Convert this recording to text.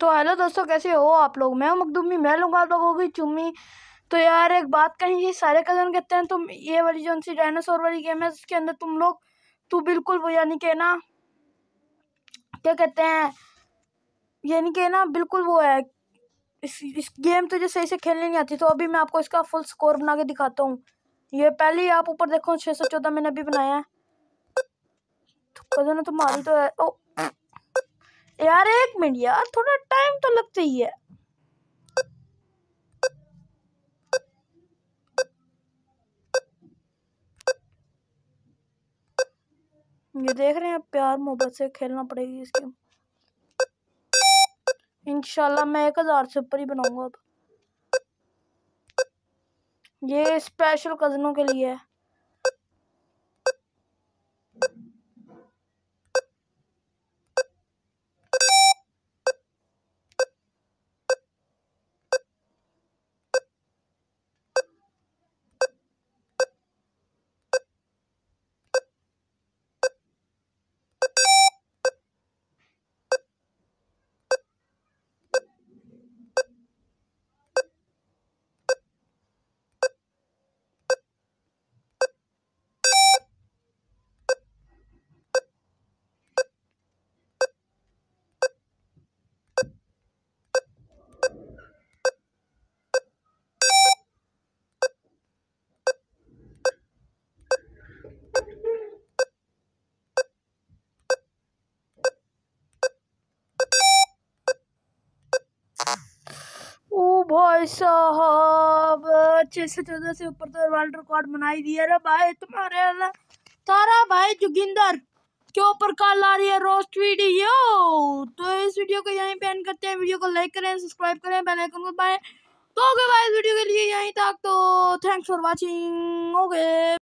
तो हेलो दोस्तों कैसे हो आप लोग मैं हूँ मखदूमी मैं लूँगा आप लोग की चुम्मी तो यार एक बात कहीं ये सारे कज़न कहते हैं तुम ये वाली जो सी डायनासोर वाली गेम है उसके अंदर तुम लोग तो बिल्कुल वो यानी कि ना क्या कहते हैं यानी कि ना बिल्कुल वो है इस इस गेम तो जैसे से खेलने नहीं आती तो अभी मैं आपको इसका फुल स्कोर बना के दिखाता हूँ ये पहले आप ऊपर देखो छः सौ चौदह मैंने अभी बनाया है तो कज़न तुम्हारी तो है ओ यार एक मिनट यार थोड़ा टाइम तो लगता ही है ये देख रहे हैं प्यार मोहब्बत से खेलना पड़ेगी इसके इनशाला मैं एक हज़ार से ऊपर ही बनाऊंगा अब ये स्पेशल कज़नों के लिए है भाई साहब छः से चौदह से ऊपर तो वर्ल्ड रिकॉर्ड बनाई दिया रे भाई तुम्हारे अल्लाह तारा भाई जोगिंदर के ऊपर कल आ रही है रोस्ट वीडियो तो इस वीडियो को यहीं पे एंड करते हैं वीडियो को लाइक करें सब्सक्राइब करें बेल आइकन को दबाएं तो ओके भाई इस वीडियो के लिए यहीं तक तो थैंक्स फॉर वाचिंग ओके